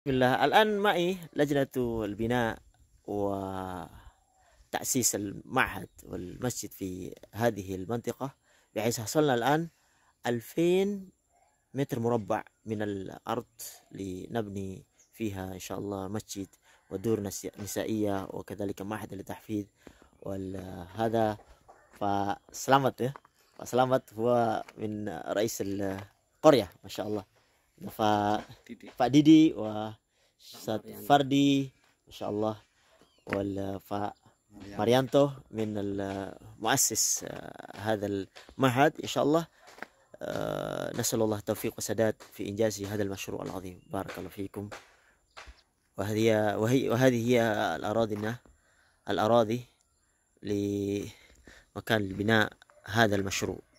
بسم الله الآن معي لجنة البناء وتأسيس المعهد والمسجد في هذه المنطقة بحيث حصلنا الآن 2000 متر مربع من الأرض لنبني فيها إن شاء الله مسجد ودور نسائية وكذلك معهد للتحفيظ وهذا فسلامت فسلامت هو من رئيس القرية ما شاء الله Pak Didi. Pak Didi فردي ان شاء الله والفا ماريانتو من المؤسس هذا المعهد إن شاء الله نسأل الله التوفيق والسداد في إنجاز هذا المشروع العظيم بارك الله فيكم وهذه وهي وهذه هي الأراضينا الأراضي لمكان البناء هذا المشروع